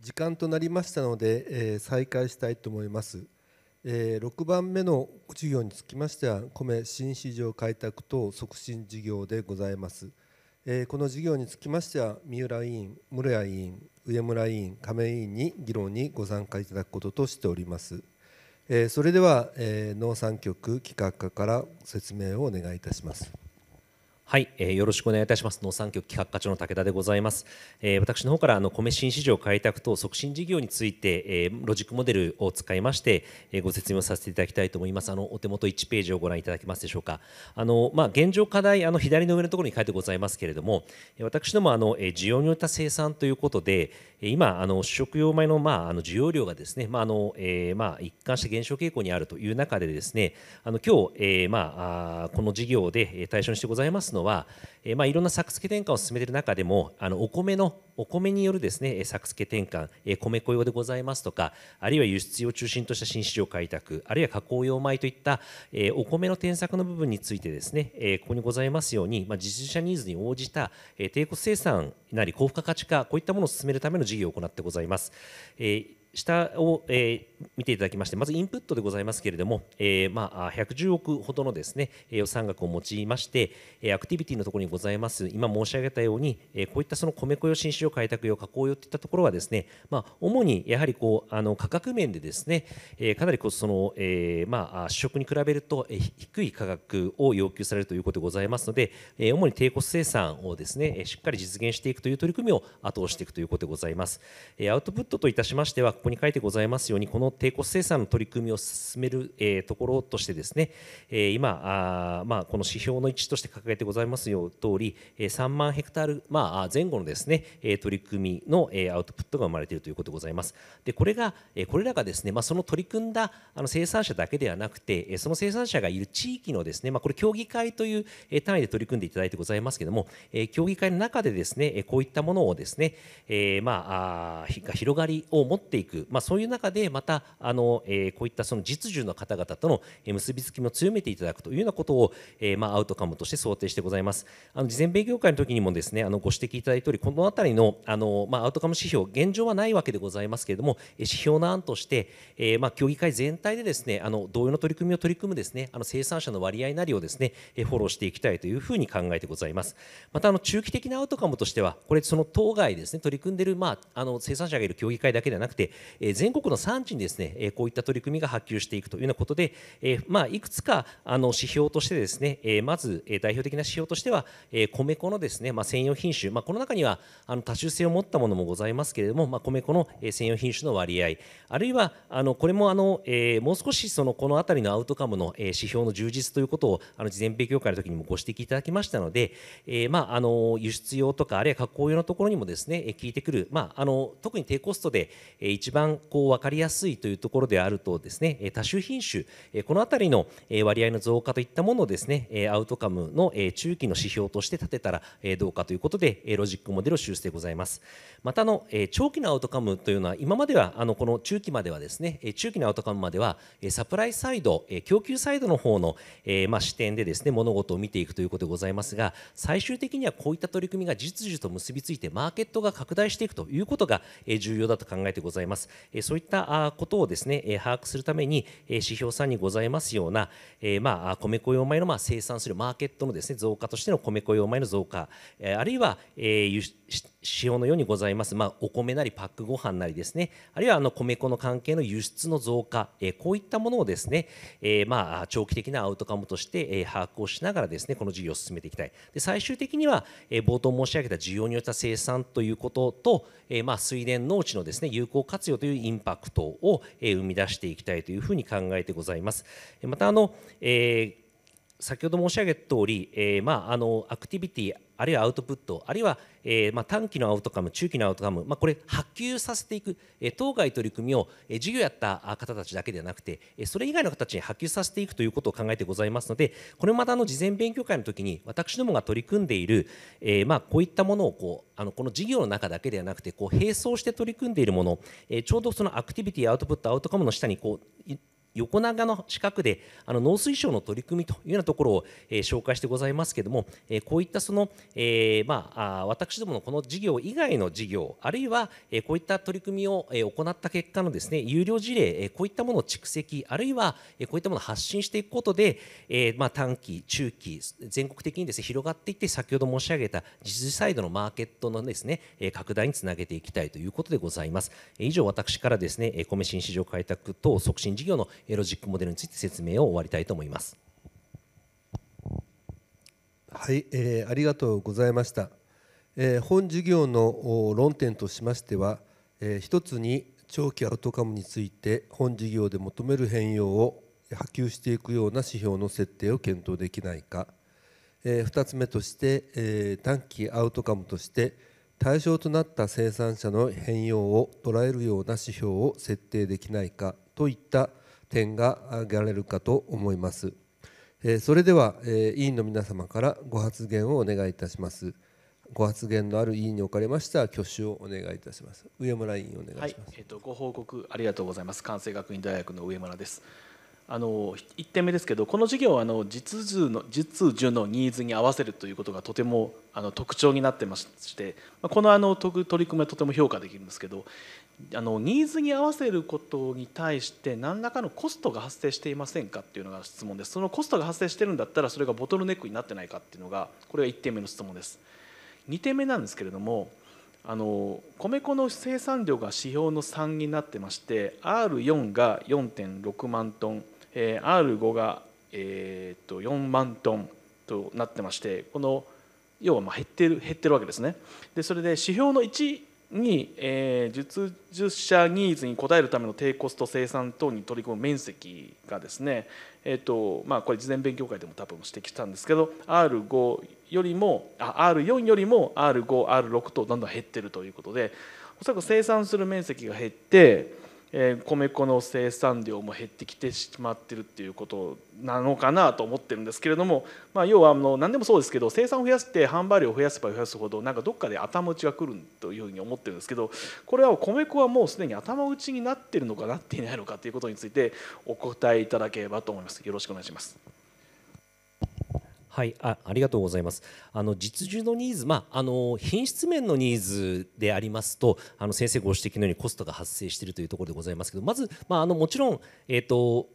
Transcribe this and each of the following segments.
時間となりましたので、えー、再開したいと思います、えー、6番目の授業につきましては米新市場開拓等促進事業でございます、えー、この事業につきましては三浦委員室谷委員上村委員亀井委員に議論にご参加いただくこととしておりますえそれではえ農産局企画課から説明をお願いいたします。はい、えー、よろしくお願いいたします。農産局企画課長の武田でございます。えー、私の方からあの米新市場開拓と促進事業について、えー、ロジックモデルを使いまして、えー、ご説明をさせていただきたいと思います。あのお手元1ページをご覧いただけますでしょうか。あのまあ、現状課題あの左の上のところに書いてございますけれども、私どもあの需要によった生産ということで、今あの主食用米のまああの需要量がですね、まああの、えー、まあ一貫して減少傾向にあるという中でですね、あの今日、えー、まああこの事業で対象にしてございますのは、えまあ、いろんな作付転換を進めている中でもあのお米のお米によるですね作付け転換、え米粉用でございますとかあるいは輸出を中心とした新市場開拓あるいは加工用米といった、えお米の添削の部分についてですね、えここにございますように、まあ、実施者ニーズに応じた、え低コスト生産なり高付加価値化こういったものを進めるための事業を行ってございます。え下を、えー、見ていただきましてまずインプットでございますけれども、えー、まあ、110億ほどのですね予算額を用いまして、えアクティビティのところにございます今申し上げたように、えこういったその米粉用新種用開拓用加工用といったところはですね、まあ、主にやはりこうあの価格面でですね、えかなりこうその、えまあ、主食に比べると、え低い価格を要求されるということでございますので、え主に低コスト生産をですねしっかり実現していくという取り組みを後押していくということでございます。えアウトプットといたしましてはここに書いてございますようにこの低コスト生産の取り組みを進める、えところとしてですね、え今あ、まあ、この指標の位置として掲げてございますよう通り、え3万ヘクタール、まあ、前後のですね、え取り組みの、えアウトプットが生まれているということでございます。でこれが、えこれらがですね、まあ、その取り組んだあの生産者だけではなくて、えその生産者がいる地域のですね、まあ、これ協議会という、え単位で取り組んでいただいてございますけれども、え協議会の中でですねこういったものをですね、えまあが広がりを持っていくく、まあ、そういう中でまたあの、えー、こういったその実需の方々との結びつきも強めていただくというようなことを、えー、まあ、アウトカムとして想定してございます。あの事前勉強会の時にもですねあのご指摘いただいたおりこの辺りのあの、まあ、アウトカム指標現状はないわけでございますけれども指標の案として、えー、まあ、協議会全体でですねあの同様の取り組みを取り組むですねあの生産者の割合なりをですねフォローしていきたいというふうに考えてございます。またあの中期的なアウトカムとしてはこれその当該ですね取り組んでいる、まあ、あの生産者がいる協議会だけではなくてえ全国の産地にですね、えこういった取り組みが波及していくというようなことで、えまあ、いくつかあの指標としてですね、えまず代表的な指標としては、え米粉のですね、まあ、専用品種、まあ、この中にはあの多種性を持ったものもございますけれども、まあ、米粉の専用品種の割合あるいはあのこれもあの、えもう少しそのこの辺りのアウトカムの、え指標の充実ということをあの事前勉強会の時にもご指摘いただきましたので、えまあ、あの輸出用とかあるいは加工用のところにもですね聞いてくる、まあ、あの特に低コストで一一番こう分かりやすいというところであるとですね多種品種この辺りの割合の増加といったものをですねアウトカムの中期の指標として立てたらどうかということでロジックモデルを修正ございますまたの長期のアウトカムというのは今まではあのこの中期まではですね中期のアウトカムまではサプライサイド供給サイドの方のま視点でですね物事を見ていくということでございますが最終的にはこういった取り組みが実需と結びついてマーケットが拡大していくということが重要だと考えてございますますそういったことをですね把握するために指標さんにございますようなまあ米粉用米のまあ生産するマーケットのですね増加としての米粉用米の増加あるいは輸出塩のようにございます、まあ、お米なりパックご飯なりですねあるいはあの米粉の関係の輸出の増加、えこういったものをですね、えまあ、長期的なアウトカムとして、え把握をしながらですねこの事業を進めていきたいで最終的には、え冒頭申し上げた需要によった生産ということと、えまあ、水田農地のですね有効活用というインパクトを、え生み出していきたいというふうに考えてございます。またあの、えー先ほど申し上げた通り、えーまあ、あのアクティビティあるいはアウトプットあるいは、えーまあ、短期のアウトカム中期のアウトカム、まあ、これ波及させていく、えー、当該取り組みを、えー、事業やった方たちだけではなくて、えー、それ以外の形に波及させていくということを考えてございますのでこれまたの事前勉強会の時に私どもが取り組んでいる、えーまあ、こういったものをこうあのこの事業の中だけではなくてこう並走して取り組んでいるもの、えー、ちょうどそのアクティビティアウトプットアウトカムの下にこう横長の四角であの農水省の取り組みというようなところを、えー、紹介してございますけども、えー、こういったその、えー、まあ、私どものこの事業以外の事業あるいは、えこういった取り組みを、え行った結果のですね有料事例、えこういったものを蓄積あるいは、えこういったものを発信していくことで、えまあ、短期中期全国的にですね広がっていって先ほど申し上げた実際サイドのマーケットのですね拡大につなげていきたいということでございます。以上私からですね米新市場開拓等促進事業のロジックモデルについて説明を終わりたいと思います。はい、えー、ありがとうございました。えー、本授業の論点としましては、えー、一つに長期アウトカムについて本事業で求める変容を波及していくような指標の設定を検討できないか、えー、2つ目として、えー、短期アウトカムとして対象となった生産者の変容を捉えるような指標を設定できないかといった点が挙げられるかと思います。それでは委員の皆様からご発言をお願いいたします。ご発言のある委員におかれましては挙手をお願いいたします。上村委員お願いします。はい、えっ、ー、とご報告ありがとうございます。関西学院大学の上村です。あの1点目ですけどこの事業はあの実需の実のニーズに合わせるということがとてもあの特徴になってましてこのあの取り組みはとても評価できるんですけどあのニーズに合わせることに対して何らかのコストが発生していませんかっていうのが質問ですそのコストが発生してるんだったらそれがボトルネックになってないかっていうのがこれが1点目の質問です2点目なんですけれどもあの米粉の生産量が指標の3になってまして R4 が4.6万トンえ R5 が、えー、と4万トンとなってましてこの要はまあ減ってる減ってるわけですね。でそれで指標の1に、えー、術術者ニーズに応えるための低コスト生産等に取り組む面積がですね、えーとまあ、これ事前勉強会でも多分指摘したんですけど R5 よりもあ R4 よりも R5R6 とどんどん減ってるということでおそらく生産する面積が減ってえ米粉の生産量も減ってきてしまってるっていうことなのかなと思ってるんですけれども、まあ、要はあの何でもそうですけど生産を増やして販売量を増やせば増やすほどなんかどっかで頭打ちが来るというふうに思ってるんですけどこれは米粉はもうすでに頭打ちになってるのかなっていないのかということについてお答えいただければと思います。よろしくお願いしますはいあ、ありがとうございます。あの実需のニーズ、まあ、あの品質面のニーズでありますと、あの先生ご指摘のようにコストが発生しているというところでございますけど、まず、まあ、あのもちろん、えっ、ー、と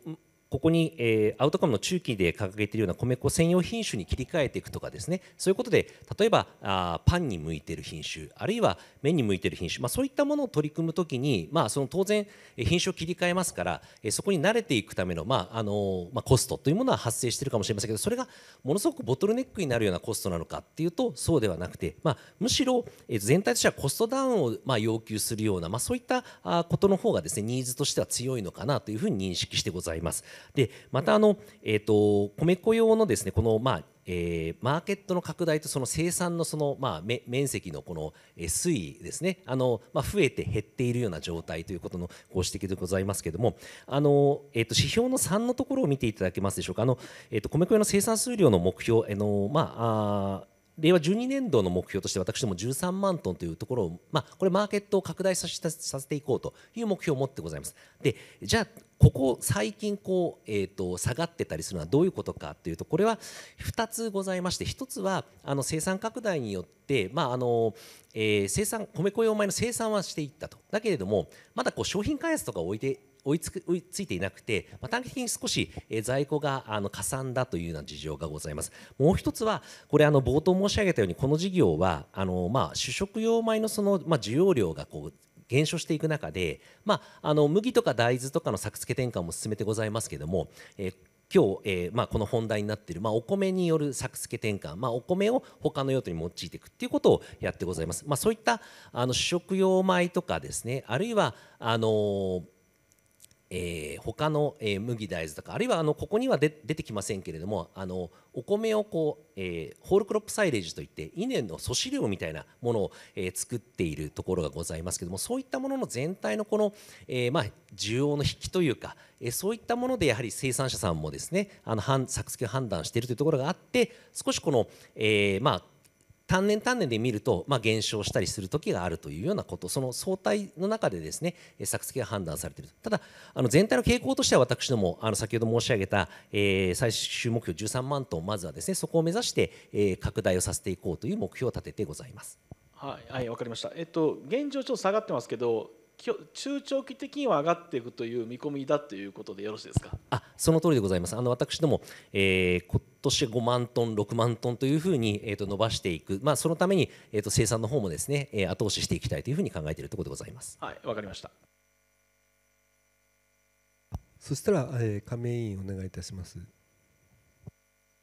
ここに、えー、アウトカムの中期で掲げているような米粉専用品種に切り替えていくとかですねそういうことで例えばあパンに向いてる品種あるいは麺に向いてる品種、まあ、そういったものを取り組むときに、まあ、その当然品種を切り替えますから、えー、そこに慣れていくための,、まああのまあ、コストというものは発生しているかもしれませんけどそれがものすごくボトルネックになるようなコストなのかっていうとそうではなくて、まあ、むしろ全体としてはコストダウンを、まあ、要求するような、まあ、そういったことの方がですねニーズとしては強いのかなというふうに認識してございます。でまたあの、えーと、米粉用のですねこの、まあえー、マーケットの拡大とその生産のその、まあ、面積のこの、えー、推移ですねあの、まあ、増えて減っているような状態ということのご指摘でございますけれどもあの、えーと、指標の3のところを見ていただけますでしょうかあの、えーと、米粉用の生産数量の目標、えー、のまああ令和12年度の目標として私ども13万トンというところを、まあ、これマーケットを拡大させていこうという目標を持ってございます。でじゃあここ最近こう、えーと、下がってたりするのはどういうことかというとこれは2つございまして1つはあの生産拡大によって、まああのえー、生産米粉用米の生産はしていったとだけれどもまだこう商品開発とか置いて追いつく追いついていなくて、まあ、短期的に少し、えー、在庫があのかさんだというような事情がございます。もう一つは、これあの冒頭申し上げたように、この事業はあのまあ主食用米のそのまあ需要量がこう減少していく中で、まあ、あの麦とか大豆とかの作付け転換も進めてございますけども、えー今日、えーまあ、この本題になっている、まあ、お米による作付け転換、まあ、お米を他の用途に用いていくっていうことをやってございます、まあ、そういったあの主食用米とかですねあるいはあのーえー、他の、えー、麦大豆とかあるいはあのここには出てきませんけれどもあのお米をこう、えー、ホールクロップサイレージといって稲の粗飼料みたいなものを、えー、作っているところがございますけどもそういったものの全体のこの、えーまあ、需要の引きというか、えー、そういったものでやはり生産者さんもですねあの作付け判断しているというところがあって少しこの、えーまあ、単年単年で見ると、まあ、減少したりする時があるというようなことその相対の中でですね作付けが判断されているただあの全体の傾向としては私どもあの先ほど申し上げた、えー、最終目標13万トンまずはですねそこを目指して、えー、拡大をさせていこうという目標を立ててございます。はい、はい、分かりました、えっと、現状、ちょっと下がってますけど、中長期的には上がっていくという見込みだということでよろしいですかあその通りでございます。あの私ども、えー、今年5万トン、6万トンというふうに、えーと、伸ばしていく、まあ、そのために、えーと、生産の方もですね、えー、後押ししていきたいというふうに考えているところでございます。はい、わかりました。そしたら、えー、加盟員お願いいたします。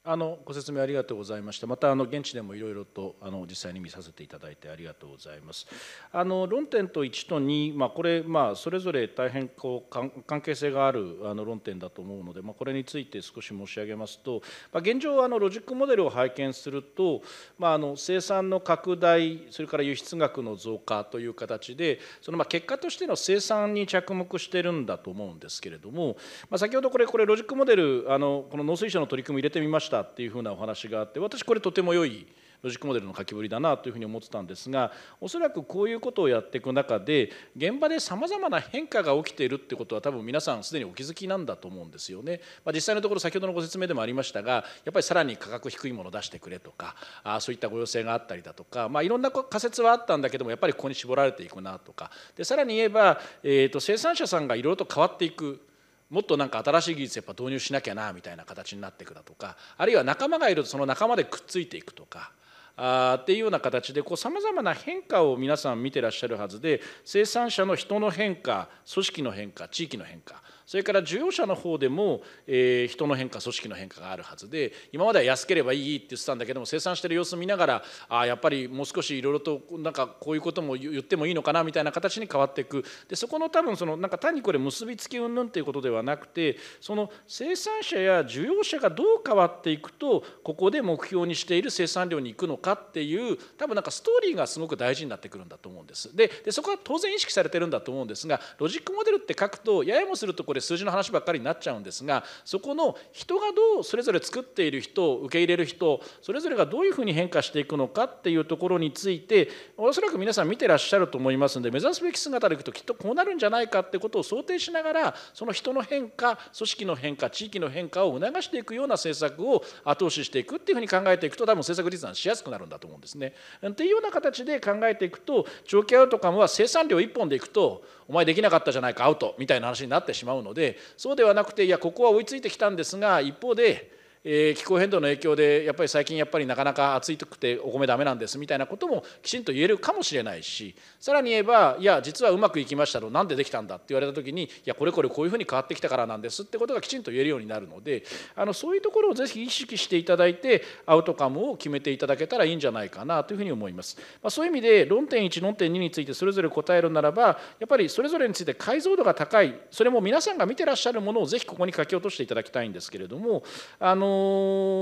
あのご説明ありがとうございました、またあの現地でもいろいろとあの実際に見させていただいてありがとうございます。あの論点と1と2、まあ、これ、まあ、それぞれ大変こう関係性があるあの論点だと思うので、まあ、これについて少し申し上げますと、まあ、現状あの、ロジックモデルを拝見すると、まあ、あの生産の拡大、それから輸出額の増加という形で、そのまあ結果としての生産に着目してるんだと思うんですけれども、まあ、先ほどこれ、これロジックモデル、あのこの農水省の取り組み入れてみました。したっていうふうなお話があって私これとても良いロジックモデルの書きぶりだなというふうに思ってたんですがおそらくこういうことをやっていく中で現場でさまざまな変化が起きているってことは多分皆さんすでにお気づきなんだと思うんですよね。まあ、実際のところ先ほどのご説明でもありましたがやっぱりさらに価格低いものを出してくれとかあそういったご要請があったりだとか、まあ、いろんな仮説はあったんだけどもやっぱりここに絞られていくなとかでさらに言えば、えーと、と生産者さんがいろいろと変わっていくもっとなんか新しい技術やっぱ導入しなきゃなみたいな形になっていくだとかあるいは仲間がいるとその仲間でくっついていくとかあっていうような形でさまざまな変化を皆さん見てらっしゃるはずで生産者の人の変化組織の変化地域の変化それから需要者の方でも、えー、人の変化組織の変化があるはずで今までは安ければいいって言ってたんだけども生産してる様子見ながらあやっぱりもう少しいろいろとなんかこういうことも言ってもいいのかなみたいな形に変わっていくでそこの多分そのなんか単にこれ結びつき云々っということではなくてその生産者や需要者がどう変わっていくとここで目標にしている生産量に行くのかっていう多分なんかストーリーがすごく大事になってくるんだと思うんですでそこは当然意識されてるんだと思うんですがロジックモデルって書くとややもするとこれ数字の話ばっかりになっちゃうんですがそこの人がどうそれぞれ作っている人受け入れる人それぞれがどういうふうに変化していくのかっていうところについておそらく皆さん見てらっしゃると思いますので目指すべき姿でいくときっとこうなるんじゃないかってことを想定しながらその人の変化組織の変化地域の変化を促していくような政策を後押ししていくっていうふうに考えていくと多分政策立案しやすくなるんだと思うんですね。っていうような形で考えていくと長期アウトカムは生産量1本でいくとお前できなかったじゃないかアウトみたいな話になってしまうのでそうではなくていやここは追いついてきたんですが一方でえー、気候変動の影響でやっぱり最近やっぱりなかなか暑いくてお米ダメなんですみたいなこともきちんと言えるかもしれないしさらに言えばいや実はうまくいきましたとなんでできたんだって言われた時にいやこれこれこういうふうに変わってきたからなんですってことがきちんと言えるようになるのであのそういうところをぜひ意識していただいてアウトカムを決めていただけたらいいんじゃないかなというふうに思います。まあ、そういう意味で論点1論点2についてそれぞれ答えるならばやっぱりそれぞれについて解像度が高いそれも皆さんが見てらっしゃるものをぜひここに書き落としていただきたいんですけれどもあの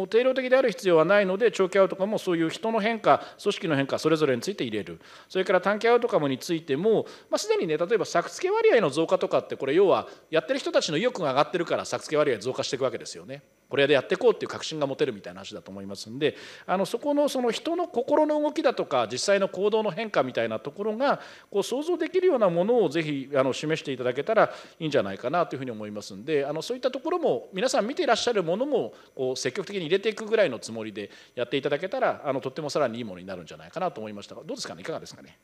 の定量的である必要はないので長期アウトカムもそういう人の変化組織の変化それぞれについて入れるそれから短期アウトカムについても、まあ、すでにね例えば作付け割合の増加とかってこれ要はやってる人たちの意欲が上がってるから作付け割合増加していくわけですよね。これでやっていこうっていう確信が持てるみたいな話だと思いますんであのそこのその人の心の動きだとか実際の行動の変化みたいなところがこう想像できるようなものをぜひあの示していただけたらいいんじゃないかなというふうに思いますんであのそういったところも皆さん見ていらっしゃるものもこう積極的に入れていくぐらいのつもりでやっていただけたらあのとってもさらにいいものになるんじゃないかなと思いましたがどうですかねいかがですかね。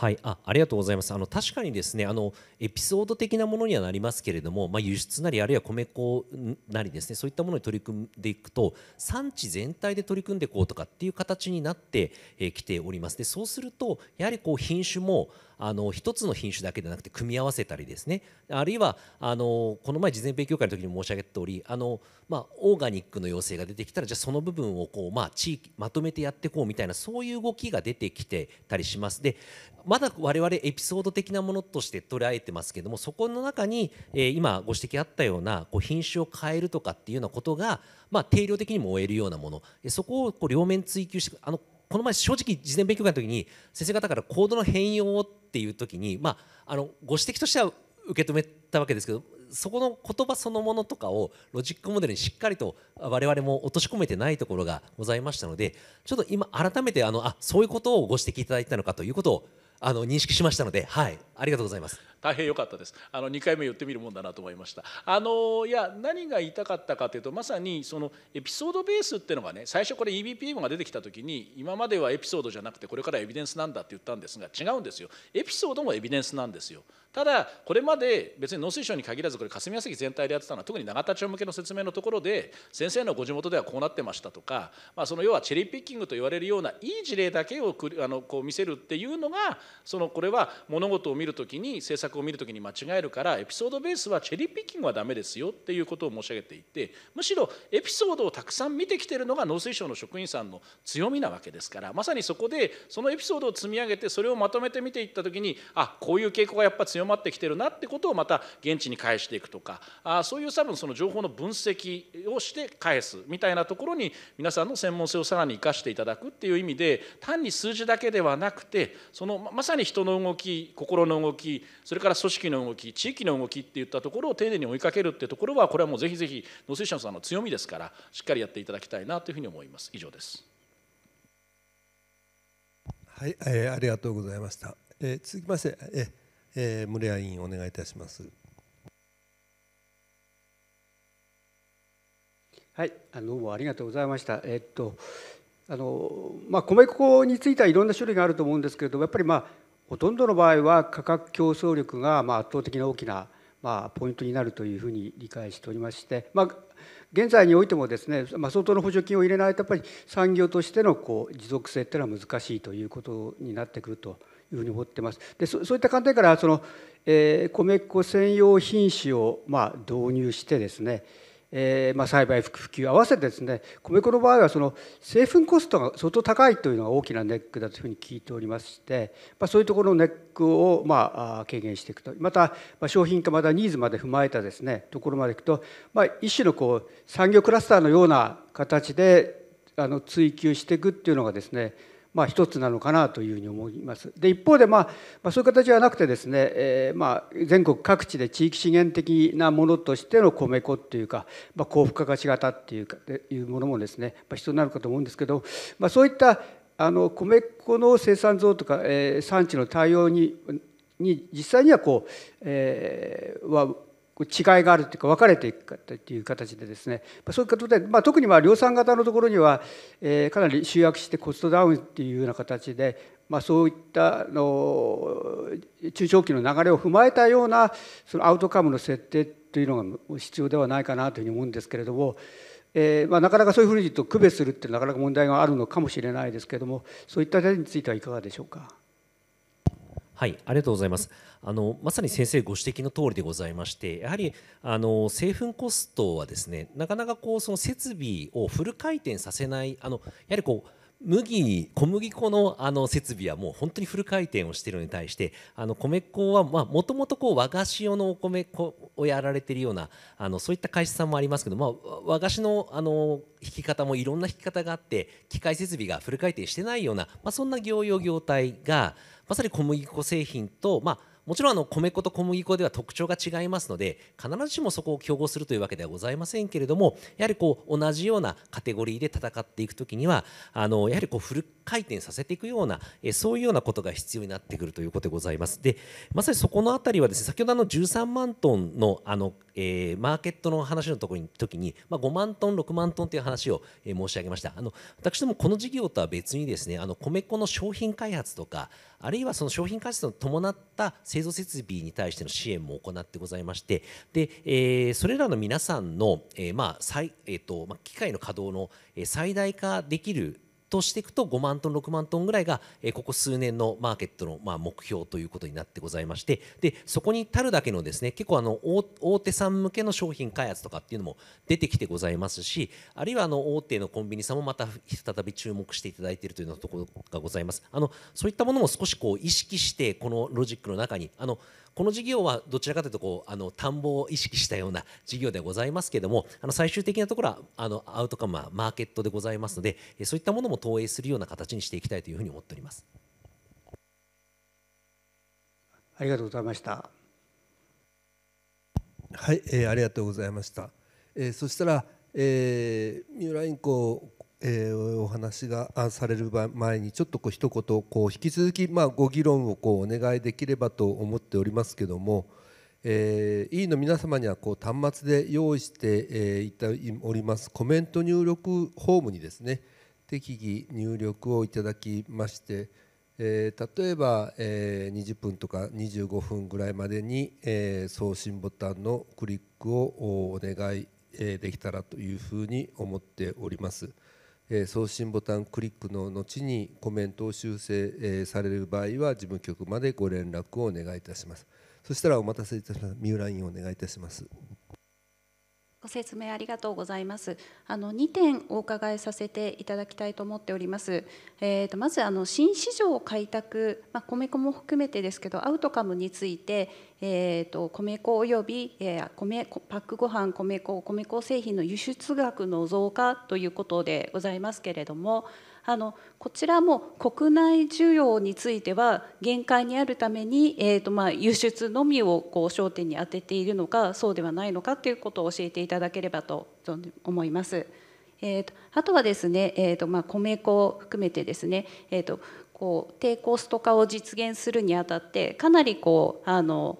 はい、あありがとうございますあの確かにですねあのエピソード的なものにはなりますけれども、まあ、輸出なりあるいは米粉なりですねそういったものに取り組んでいくと産地全体で取り組んでいこうとかっていう形になってき、えー、ておりますでそうするとやはりこう品種もあの一つの品種だけでなくて組み合わせたりですねあるいはあのこの前事前勉強会の時に申し上げたおりあの、まあ、オーガニックの要請が出てきたらじゃあその部分をこう、まあ、地域まとめてやっていこうみたいなそういう動きが出てきてたりしますでまだ我々エピソード的なものとして捉えてますけどもそこの中に、え今ご指摘あったようなこう品種を変えるとかっていうようなことが、まあ、定量的にも終えるようなものそこをこう両面追求してあのこの前正直事前勉強会の時に先生方からコードの変容ってっていう時に、まあ、あのご指摘としては受け止めたわけですけどそこの言葉そのものとかをロジックモデルにしっかりと我々も落とし込めてないところがございましたのでちょっと今改めてあのあそういうことをご指摘いただいたのかということをあの認識しましたので、はい、ありがとうございます。大変良かったですあの2回目言ってみるもんだなと思いましたあのいや何が言いたかったかというとまさにそのエピソードベースっていうのがね最初これ EBPM が出てきた時に今まではエピソードじゃなくてこれからエビデンスなんだって言ったんですが違うんですよエピソードもエビデンスなんですよただこれまで別に農水省に限らずこれ霞が関全体でやってたのは特に永田町向けの説明のところで先生のご地元ではこうなってましたとか、まあ、その要はチェリーピッキングと言われるようないい事例だけをあのこう見せるっていうのがそのこれは物事を見るときに政策を見るきに間違えるからエピソードベースはチェリーピッキングはダメですよっていうことを申し上げていてむしろエピソードをたくさん見てきてるのが農水省の職員さんの強みなわけですからまさにそこでそのエピソードを積み上げてそれをまとめて見ていった時にあこういう傾向がやっぱ強まってきてるなってことをまた現地に返していくとかあそういう多分その情報の分析をして返すみたいなところに皆さんの専門性をさらに生かしていただくっていう意味で単に数字だけではなくてそのまさに人の動き心の動きそれれから組織の動き地域の動きっていったところを丁寧に追いかけるってところはこれはもうぜひぜひノーセッシさんの強みですからしっかりやっていただきたいなというふうに思います以上ですはい、えー、ありがとうございました、えー、続きまして、えーえー、森谷委員お願いいたしますはいあのどうもありがとうございましたえー、っとあのまあ、米粉についてはいろんな種類があると思うんですけれどもやっぱりまあほとんどの場合は価格競争力がま圧倒的な大きなまポイントになるというふうに理解しておりまして、まあ、現在においてもですね、まあ、相当の補助金を入れないとやっぱり産業としてのこう持続性っていうのは難しいということになってくるというふうに思ってます。でそういった観点からその、えー、米粉専用品種をま導入してですね、えーまあ、栽培普及合わせてですね米粉の場合はその製粉コストが相当高いというのが大きなネックだというふうに聞いておりまして、まあ、そういうところのネックを、まあ、軽減していくとまた、まあ、商品化またニーズまで踏まえたですねところまでいくと、まあ、一種のこう産業クラスターのような形であの追求していくっていうのがですねまあ、一つなのかなというふうに思います。で一方で、まあ、そういう形ではなくてですね、えー、まあ全国各地で地域資源的なものとしての米粉っていうか、まあ、高付加価値型っていうかいうものもですね、まあ、必要になるかと思うんですけど、まあ、そういったあの米粉の生産増とか、えー、産地の対応にに実際にはこう、えー、はこ違いがあるというか分かれていくていう形でですねそういうことで、まあ、特にまあ量産型のところには、えー、かなり集約してコストダウンっていうような形で、まあ、そういったの中長期の流れを踏まえたようなそのアウトカムの設定というのが必要ではないかなというふうに思うんですけれども。えーまあ、なかなかそういうふうにと区別するってなかなか問題があるのかもしれないですけれどもそういった点についてはいかがでしょうか。はい、ありがとうございます。あのまさに先生ご指摘の通りでございまして、やはりあの製粉コストはですね、なかなかこうその設備をフル回転させない、あのやはりこう麦小麦粉のあの設備はもう本当にフル回転をしているのに対してあの米粉はもともと和菓子用のお米粉をやられているようなあのそういった会社さんもありますけど、まあ、和菓子のあの引き方もいろんな引き方があって機械設備がフル回転してないような、まあ、そんな業用業態がまさに小麦粉製品と、まあ、もちろんあの米粉と小麦粉では特徴が違いますので必ずしもそこを競合するというわけではございませんけれどもやはりこう同じようなカテゴリーで戦っていくときにはあのやはりこうフル回転させていくようなえそういうようなことが必要になってくるということでございます。でまさにそこのあたりはですね先ほどの13万トンのあの、えー、マーケットの話のときに時に、まあ、5万トン6万トンという話を、えー、申し上げましたあの私どもこの事業とは別にですねあの米粉の商品開発とかあるいはその商品開発の伴った製造設備に対しての支援も行ってございましてで、えー、それらの皆さんの、えまあえとまあ、機械の稼働の最大化できるとしていくと5万トン6万トンぐらいがここ数年のマーケットのま目標ということになってございましてでそこに至るだけのですね結構あの大手さん向けの商品開発とかっていうのも出てきてございますしあるいはあの大手のコンビニさんもまた再び注目していただいているというようなところがございますあのそういったものも少しこう意識してこのロジックの中にあのこの事業はどちらかというとこうあの田んぼを意識したような事業ではございますけれどもあの最終的なところはあのアウトカムはマーケットでございますのでそういったものも投影するような形にしていきたいというふうに思っております。ありがとうございました。はい、えー、ありがとうございました。えー、そしたら、えー、三浦インえー、お話がされる前にちょっとこう一言こう引き続きまあご議論をこうお願いできればと思っておりますけども、えー、委員の皆様にはこう端末で用意して、えー、いたおりますコメント入力フォームにですね適宜入力をいただきまして、えー、例えば、えー、20分とか25分ぐらいまでに、えー、送信ボタンのクリックをお願いできたらというふうに思っております。送信ボタンクリックの後にコメントを修正される場合は事務局までご連絡をお願いいたしますそしたらお待たせいたしました三浦委員お願いいたしますご説明ありがとうございます。あの2点お伺いさせていただきたいと思っております。えーと、まずあの新市場開拓、まあ、米粉も含めてですけど、アウトカムについて、えーと、と米粉および、えー、米パックご飯、米粉、米粉製品の輸出額の増加ということでございますけれども、あのこちらも国内需要については限界にあるために、えーとまあ、輸出のみをこう焦点に当てているのかそうではないのかということを教えていただければと思います。えーと、あとはですね、えーとまあ、米粉を含めてですね、えーと、とこう低コスト化を実現するにあたってかなりこうあの、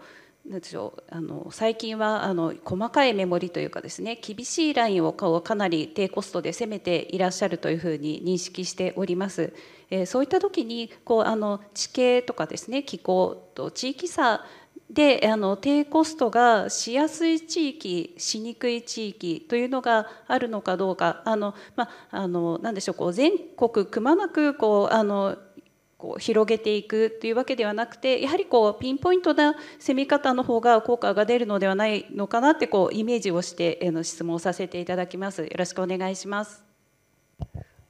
なんでしょうあの最近はあの細かいメモリというかですね厳しいラインをかなり低コストで攻めていらっしゃるというふうに認識しております。えー、そういった時にこうあの地形とかですね気候と地域差であの低コストがしやすい地域しにくい地域というのがあるのかどうかあの、まあ、あの何でしょうこう全国くまなくこうあのこう広げていくというわけではなくてやはりこうピンポイントな攻め方の方が効果が出るのではないのかなってこうイメージをしてあの質問をさせていただきます。よろしくお願いします。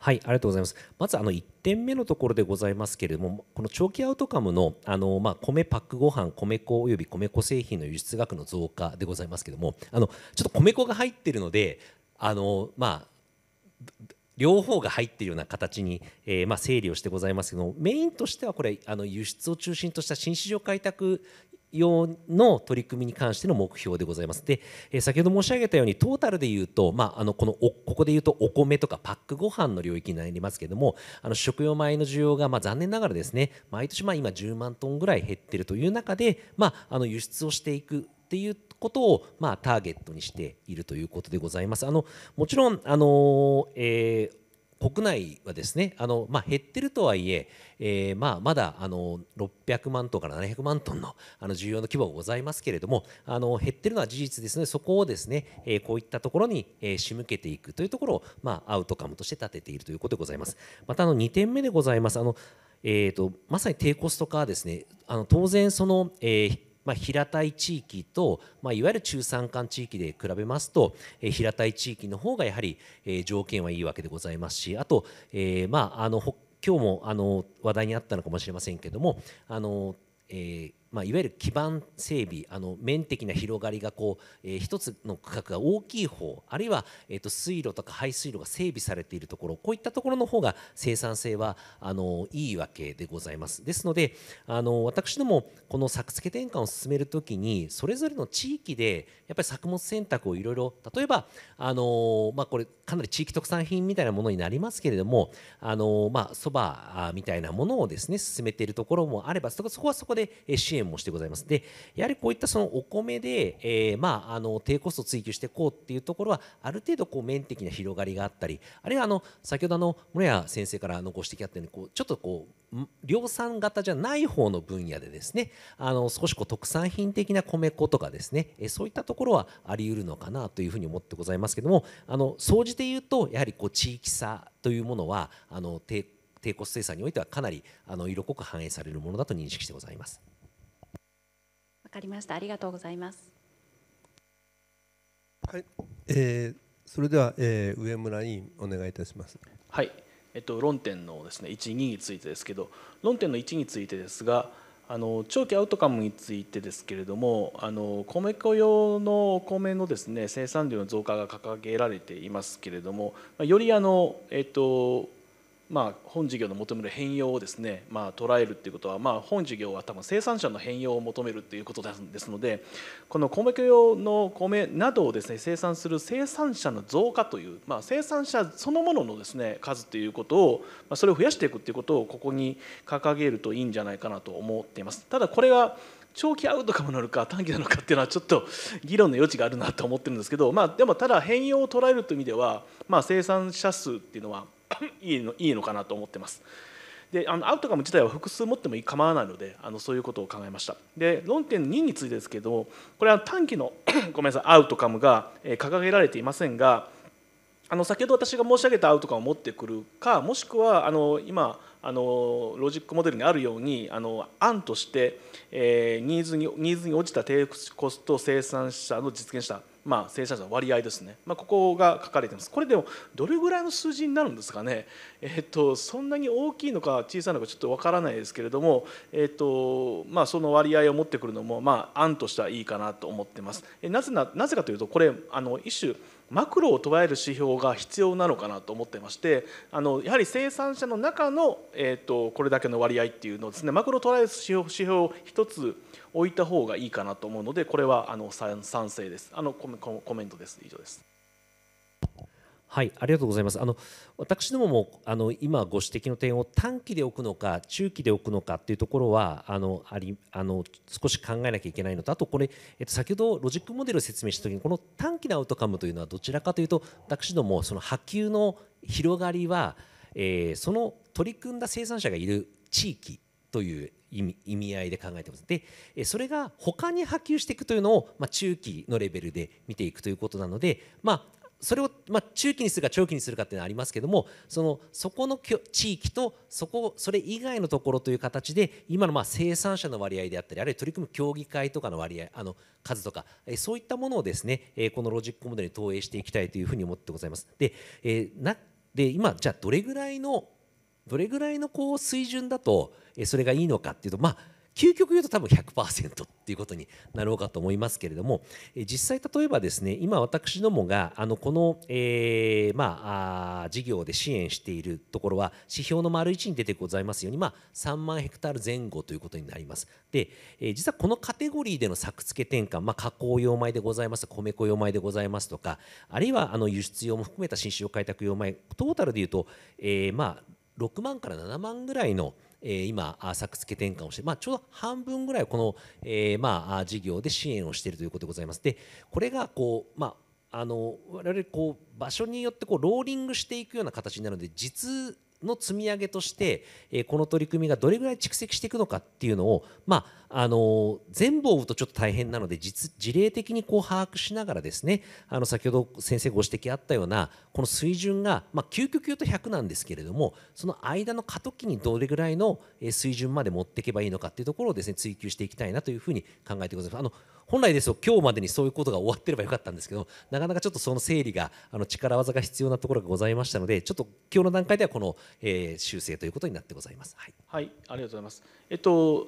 はい、ありがとうございます。まずあの1点目のところでございますけれども、この長期アウトカムのあのまあ、米パックご飯、米粉および米粉製品の輸出額の増加でございますけれども、あのちょっと米粉が入ってるので、あのまあ両方が入っているような形に、えー、まあ、整理をしてございますけどメインとしてはこれあの輸出を中心とした新市場開拓用の取り組みに関しての目標でございます。で、えー、先ほど申し上げたようにトータルで言うと、まあ、あのこのここで言うとお米とかパックご飯の領域になりますけどもあの食用米の需要が、まあ、残念ながらですね毎年まあ今10万トンぐらい減ってるという中で、まあ、あの輸出をしていくっていうことを、まあ、ターゲットにしているということでございます。あのもちろん、あのえー国内はですねあの、まあ、減ってるとはいええー、まあ、まだあの600万トンから700万トンのあの需要の規模がございますけれどもあの減ってるのは事実ですのでそこをですね、えー、こういったところに、えー、仕向けていくというところを、まあ、アウトカムとして立てているということでございます。またあの2点目でございますあのえーと、まさに低コスト化はですねあの当然その、えーまあ、平たい地域と、まあ、いわゆる中山間地域で比べますと、えー、平たい地域の方がやはり、えー、条件はいいわけでございますしあと、えー、まああの今日もあの話題にあったのかもしれませんけどもあの、えーまあ、いわゆる基盤整備あの面的な広がりがこう、えー、一つの区画が大きい方あるいは、えー、と水路とか排水路が整備されているところこういったところの方が生産性はあのいいわけでございますですのであの私どもこの作付け転換を進めるときにそれぞれの地域でやっぱり作物選択をいろいろ例えばあの、まあ、これかなり地域特産品みたいなものになりますけれどもあのまあそばみたいなものをですね進めているところもあればそこはそこで支援援もしてございます。でやはりこういったそのお米で、えー、まあ、あの低コストを追求していこうっていうところはある程度こう面的な広がりがあったりあるいはあの先ほどの室谷先生からのご指摘あったようにこうちょっとこう量産型じゃない方の分野でですねあの少しこう特産品的な米粉とかですねえそういったところはあり得るのかなというふうに思ってございますけどもあの総じて言うとやはりこう地域差というものはあの低低コスト生産においてはかなりあの色濃く反映されるものだと認識してございます。わかりました。ありがとうございます。はい、えー、それでは、えー、上村委員お願いいたします。はい、えっと論点のですね1、2についてですけど、論点の1についてですが、あの長期アウトカムについてですけれども、あの米粉用の米のですね生産量の増加が掲げられていますけれども、よりあのえっとまあ、本事業の求める変容をですね、まあ、捉えるっていうことは、まあ、本事業は多分生産者の変容を求めるっていうことですのでこの米用の米などをですね生産する生産者の増加という、まあ、生産者そのもののですね数ていうことを、まあ、それを増やしていくっていうことをここに掲げるといいんじゃないかなと思っています。ただこれが長期アウトかもなのか短期なのかっていうのはちょっと議論の余地があるなと思ってるんですけど、まあ、でもただ変容を捉えるという意味では、まあ、生産者数っていうのは いいのいいのかなと思ってます。であのアウトカム自体は複数持っても構わないのであのそういうことを考えましたで論点2についてですけどこれは短期の ごめんなさいアウトカムが掲げられていませんがあの先ほど私が申し上げたアウトカムを持ってくるかもしくはあの今あのロジックモデルにあるようにあの案として、えー、ニーズにニーズに応じた低コスト生産者の実現したまあ、生産者の割合ですね、まあ、ここが書かれてますこれでもどれぐらいの数字になるんですかね、えっと、そんなに大きいのか小さいのかちょっとわからないですけれども、えっとまあ、その割合を持ってくるのも、まあ、案としてはいいかなと思ってます。えなぜななぜかというとこれあの一種マクロを捉える指標が必要なのかなと思ってましてあのやはり生産者の中の、えーと、これだけの割合っていうのをですねマクロを捉える指標指標を1つ置いた方がいいかなと思うのでこれはあの賛成ですあのコメントです以上です。はい、ありがとうございます。あの私どももあの今ご指摘の点を短期で置くのか中期で置くのかっていうところはあのありあの少し考えなきゃいけないのとあとこれ、えっと、先ほどロジックモデルを説明した時にこの短期のアウトカムというのはどちらかというと私どもその波及の広がりは、えー、その取り組んだ生産者がいる地域という意味合いで考えてます。でそれが他に波及していくというのを、まあ、中期のレベルで見ていくということなので、まあ、それをま中期にするか長期にするかっていうのはありますけどもそのそこの地域とそこそれ以外のところという形で今のま生産者の割合であったりあるいは取り組む協議会とかの割合あの数とかそういったものをですねこのロジックモデルに投影していきたいというふうに思ってございます。で,、えなで今じゃあどれぐらいのどれぐらいのこう水準だとそれがいいのかっていうとまあ究極言うと多分100%っていうことになろうかと思いますけれども実際例えばですね今私どもがあのこの、えー、まあ事業で支援しているところは指標の丸1に出てございますように、まあ、3万ヘクタール前後ということになりますで、え実はこのカテゴリーでの作付け転換、まあ、加工用米でございます米粉用米でございますとかあるいはあの輸出用も含めた新種を開拓用米トータルでいうと、えー、まあ6万から7万ぐらいの、え今作付け転換をして、まあ、ちょうど半分ぐらいこの、えまあ、事業で支援をしているということでございます。でこれがこう、まあ、あの我々こう場所によってこうローリングしていくような形になるので実の積み上げとして、えこの取り組みがどれぐらい蓄積していくのかっていうのを、まああの全部を追うとちょっと大変なので実事例的にこう把握しながらですねあの先ほど先生ご指摘あったようなこの水準が、まあ、究極言うと100なんですけれどもその間の過渡期にどれぐらいの水準まで持っていけばいいのかっていうところをですね追求していきたいなというふうに考えてございます。あの本来ですと今日までにそういうことが終わってればよかったんですけどなかなかちょっとその整理があの力技が必要なところがございましたのでちょっと今日の段階ではこの、えー、修正ということになってございます。はい、はい、ありがとうございます。えっと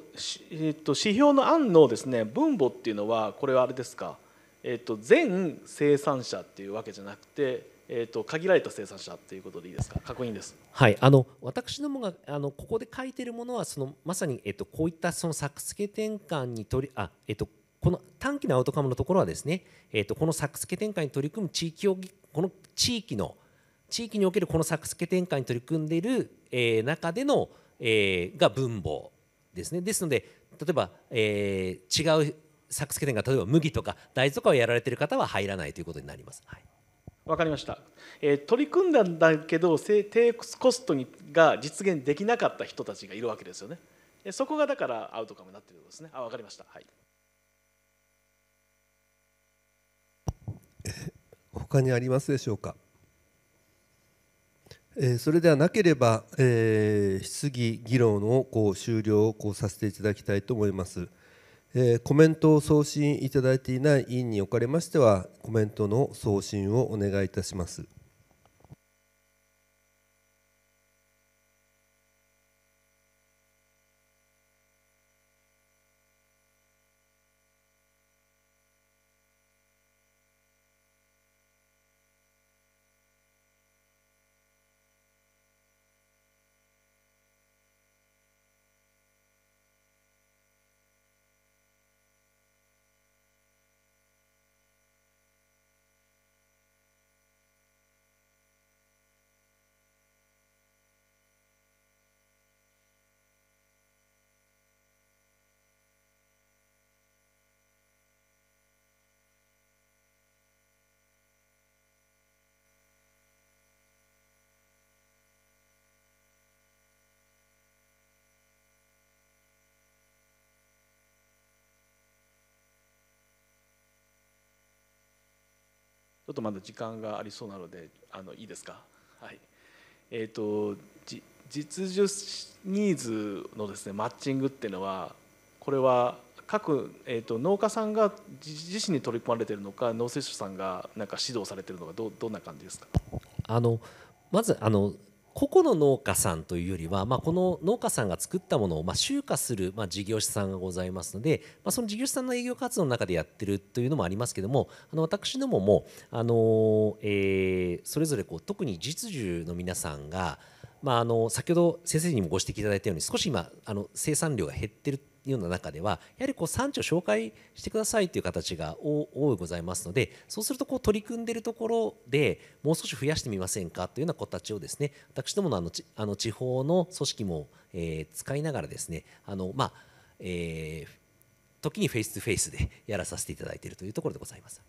えっとと、指標の案のですね分母っていうのはこれはあれですか、えっと、全生産者っていうわけじゃなくて、えっと、限られた生産者っていうことでいいですか確認です。はいあの私どもがあのここで書いてるものはそのまさに、えっと、こういったその作付け転換に取りあ、えっと、この短期のアウトカムのところはですね、えっと、この作付け転換に取り組む地域をこの地域の地域におけるこの作付け転換に取り組んでいる、えー、中での、えー、が分母ですねですので例えば、えー、違う作付け店が例えば麦とか大豆とかをやられてる方は入らないということになります。はいわかりました、えー、取り組んだんだけど低コストにが実現できなかった人たちがいるわけですよねえそこがだからアウトカムになってるんですねあわかりましたはい他にありますでしょうかえー、それではなければ、えー、質疑議論をこう終了をこうさせていただきたいと思います、えー、コメントを送信いただいていない委員におかれましてはコメントの送信をお願いいたします。ょっとまだ時間がありそうなのであのいいですか、はいえーと、じ実需ニーズのです、ね、マッチングっていうのはこれは各、えーと、農家さんが自身に取り組まれているのか農水省さんがなんか指導されているのかどどんな感じですかあのまずあの個々の農家さんというよりは、まあ、この農家さんが作ったものを、まあ、集荷する、まあ、事業者さんがございますので、まあ、その事業者さんの営業活動の中でやってるというのもありますけどもあの私どもも、あのえー、それぞれこう特に実需の皆さんが、まあ、あの先ほど先生にもご指摘いただいたように少し今あの生産量が減ってるような中ではやはりこう産地を紹介してくださいという形が多いございますのでそうするとこう取り組んでいるところでもう少し増やしてみませんかというような子たちをですね私どものあのあの地方の組織も、えー、使いながらですねあの、まあえー、時にフェイス2フェイスでやらさせていただいているというところでございます。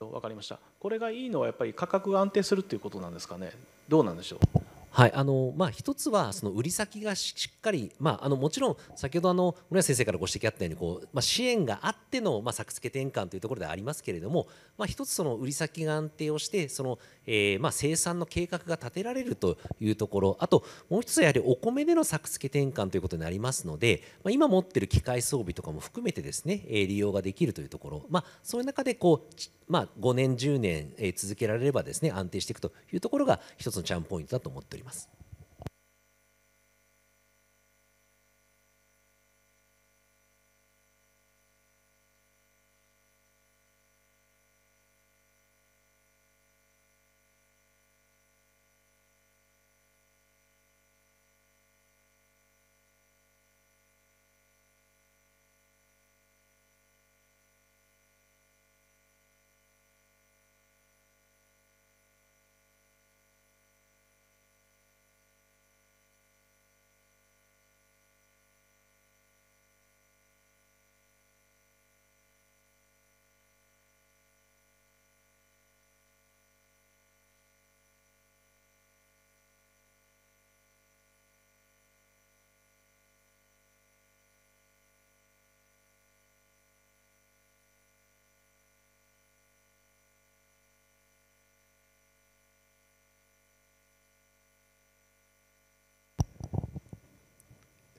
わかりました。これがいいのはやっぱり価格が安定するということなんですかね。どうなんでしょう。はいあのまあ、一つはその売り先がしっかり、まあ、あのもちろん先ほどあの森谷先生からご指摘あったようにこう、まあ、支援があっての、まあ、作付け転換というところではありますけれども、まあ、一つその売り先が安定をしてそのえー、まあ、生産の計画が立てられるというところあともう1つはやはりお米での作付け転換ということになりますので、まあ、今持ってる機械装備とかも含めてですね、え利用ができるというところ、まあ、そういう中でこう、まあ、5年10年、え続けられればですね安定していくというところが1つのチャームポイントだと思っております。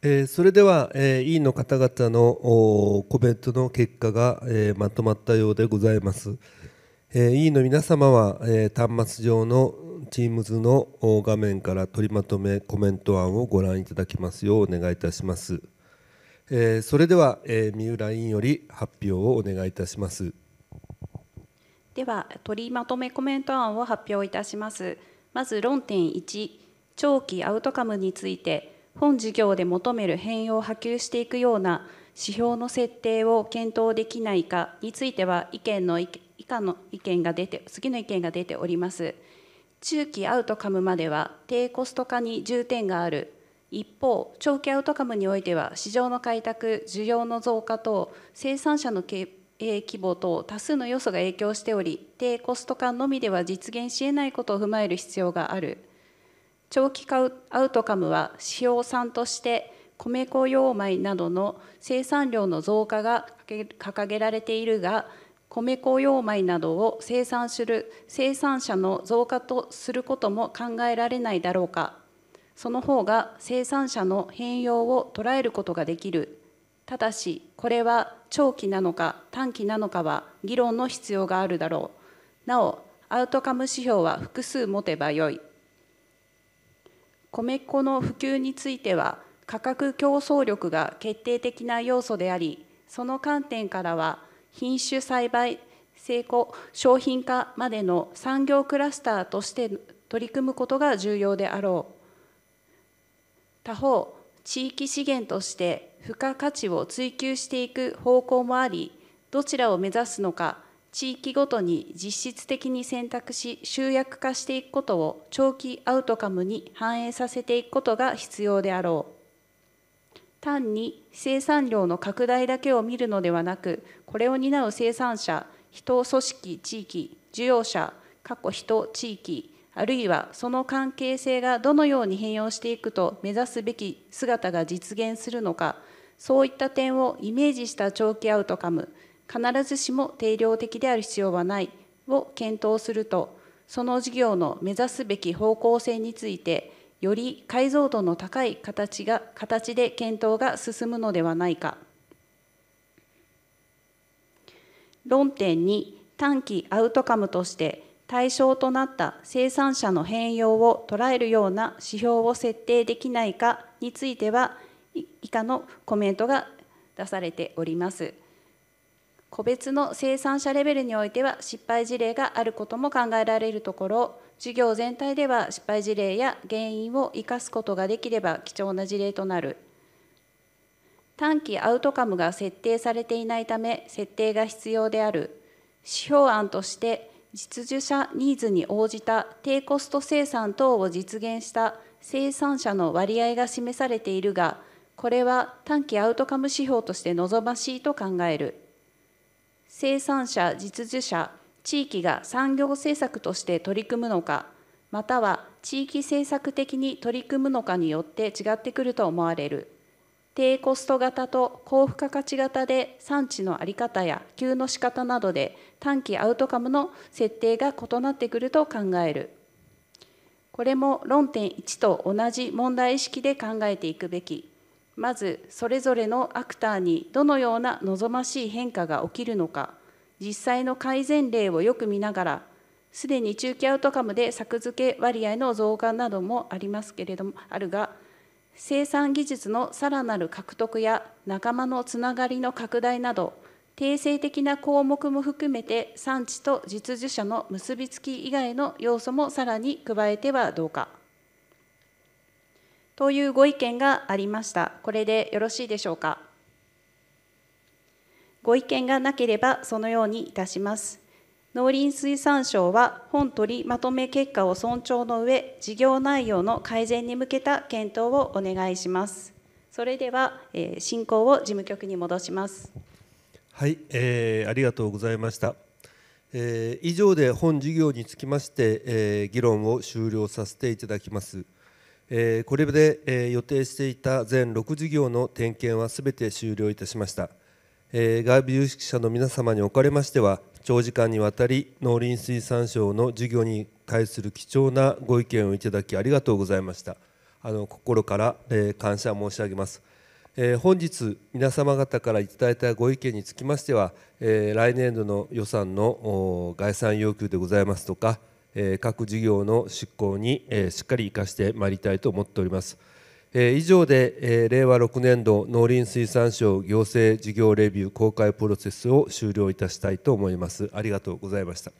えー、それでは、えー、委員の方々のコメントの結果が、えー、まとまったようでございます。え委員の皆様は、え端末上の Teams の画面から取りまとめコメント案をご覧いただきますようお願いいたします。えそれでは、え三浦委員より発表をお願いいたします。では取りまとめコメント案を発表いたします。まず論点1長期アウトカムについて本事業で求める変容を波及していくような指標の設定を検討できないかについては意見の以下の意見が出て次の意見が出ております中期アウトカムまでは低コスト化に重点がある一方長期アウトカムにおいては市場の開拓需要の増加等生産者の経営規模等多数の要素が影響しており低コスト化のみでは実現しえないことを踏まえる必要がある。長期化アウトカムは指標3として米粉用米などの生産量の増加が掲げられているが米粉用米などを生産する生産者の増加とすることも考えられないだろうかその方が生産者の変容を捉えることができるただしこれは長期なのか短期なのかは議論の必要があるだろうなおアウトカム指標は複数持てばよい米粉の普及については価格競争力が決定的な要素でありその観点からは品種栽培成功商品化までの産業クラスターとして取り組むことが重要であろう他方地域資源として付加価値を追求していく方向もありどちらを目指すのか地域ごとに実質的に選択し集約化していくことを長期アウトカムに反映させていくことが必要であろう単に生産量の拡大だけを見るのではなくこれを担う生産者人組織地域需要者過去人地域あるいはその関係性がどのように変容していくと目指すべき姿が実現するのかそういった点をイメージした長期アウトカム必ずしも定量的である必要はないを検討するとその事業の目指すべき方向性についてより解像度の高い形が形で検討が進むのではないか論点に短期アウトカムとして対象となった生産者の変容を捉えるような指標を設定できないかについては以下のコメントが出されております。個別の生産者レベルにおいては失敗事例があることも考えられるところ事業全体では失敗事例や原因を生かすことができれば貴重な事例となる短期アウトカムが設定されていないため設定が必要である指標案として実需者ニーズに応じた低コスト生産等を実現した生産者の割合が示されているがこれは短期アウトカム指標として望ましいと考える。生産者、実需者、地域が産業政策として取り組むのか、または地域政策的に取り組むのかによって違ってくると思われる。低コスト型と高付加価値型で産地の在り方や給の仕方などで短期アウトカムの設定が異なってくると考える。これも論点1と同じ問題意識で考えていくべきまずそれぞれのアクターにどのような望ましい変化が起きるのか実際の改善例をよく見ながらすでに中期アウトカムで作付け割合の増加などもありますけれどもあるが生産技術のさらなる獲得や仲間のつながりの拡大など定性的な項目も含めて産地と実需者の結びつき以外の要素もさらに加えてはどうか。というご意見がありました。これでよろしいでしょうか。ご意見がなければそのようにいたします。農林水産省は本取りまとめ結果を尊重の上、事業内容の改善に向けた検討をお願いします。それでは、えー、進行を事務局に戻します。はい、えー、ありがとうございました。えー、以上で本事業につきまして、えー、議論を終了させていただきます。えこれで、え予定していた全6事業の点検はすべて終了いたしました、え外部有識者の皆様におかれましては長時間にわたり農林水産省の事業に対する貴重なご意見をいただきありがとうございましたあの心から、え感謝申し上げます、え本日皆様方からいただいたご意見につきましては、え来年度の予算の概算要求でございますとかえ各事業の執行に、えしっかり生かしてまいりたいと思っております。え以上で、え令和6年度農林水産省行政事業レビュー公開プロセスを終了いたしたいと思います。ありがとうございました。